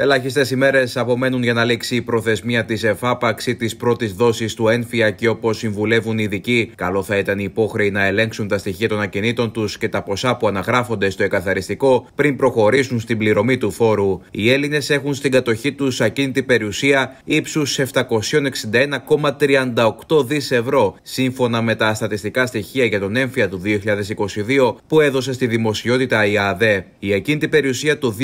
Ελάχιστες ημέρες απομένουν για να λήξει η προθεσμία της εφάπαξη της πρώτης δόσης του ένφια και όπως συμβουλεύουν οι ειδικοί, καλό θα ήταν οι υπόχρεοι να ελέγξουν τα στοιχεία των ακινήτων τους και τα ποσά που αναγράφονται στο εκαθαριστικό πριν προχωρήσουν στην πληρωμή του φόρου. Οι Έλληνες έχουν στην κατοχή τους ακίνητη περιουσία ύψους 761,38 δις ευρώ, σύμφωνα με τα στατιστικά στοιχεία για τον ένφια του 2022 που έδωσε στη δημοσιότητα η ΑΔΕ. Η ακίνητη περιουσία του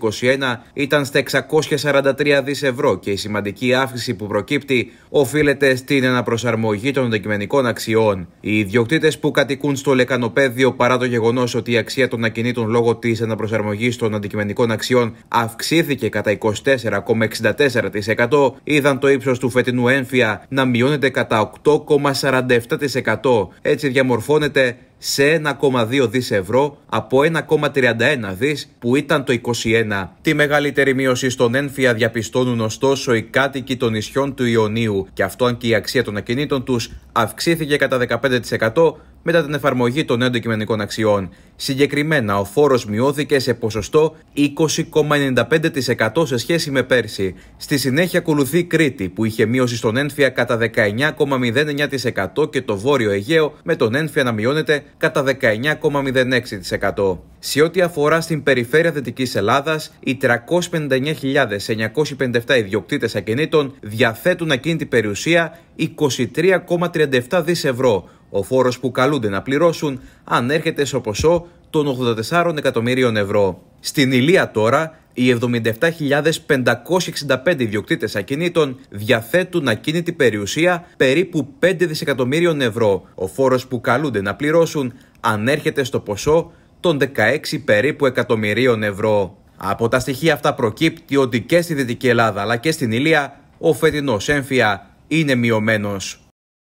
2021 ήταν στα 643 δις ευρώ και η σημαντική αύξηση που προκύπτει οφείλεται στην αναπροσαρμογή των αντικειμενικών αξιών. Οι ιδιοκτήτες που κατοικούν στο λεκανοπέδιο παρά το γεγονός ότι η αξία των ακινήτων λόγω της αναπροσαρμογής των αντικειμενικών αξιών αυξήθηκε κατά 24,64%, είδαν το ύψος του φετινού έμφυα να μειώνεται κατά 8,47%. Έτσι διαμορφώνεται σε 1,2 δις ευρώ από 1,31 δις που ήταν το 21. Τη μεγαλύτερη μείωση στον ένφια διαπιστώνουν ωστόσο οι κάτοικοι των νησιών του Ιωνίου και αυτό αν και η αξία των ακινήτων τους αυξήθηκε κατά 15% μετά την εφαρμογή των νέων αντικειμενικών αξιών. Συγκεκριμένα, ο φόρος μειώθηκε σε ποσοστό 20,95% σε σχέση με πέρσι. Στη συνέχεια, ακολουθεί Κρήτη, που είχε μείωση στον ένφια κατά 19,09% και το Βόρειο Αιγαίο με τον ένφια να μειώνεται κατά 19,06%. Σε ό,τι αφορά στην περιφέρεια Δυτικής Ελλάδας, οι 359.957 ιδιοκτήτες ακινήτων διαθέτουν ακίνητη περιουσία 23,37 δις ευρώ. Ο φόρος που καλούνται να πληρώσουν ανέρχεται στο ποσό των 84 εκατομμύριων ευρώ. Στην Ηλία τώρα, οι 77.565 ιδιοκτήτες ακινήτων διαθέτουν ακίνητη περιουσία περίπου 5 δισεκατομμύριων ευρώ. Ο φόρος που καλούνται να πληρώσουν ανέρχεται στο ποσό των 16 περίπου εκατομμυρίων ευρώ. Από τα στοιχεία αυτά προκύπτει ότι και στη Δυτική Ελλάδα αλλά και στην Ηλία ο φετινός έμφυα είναι μειωμένος.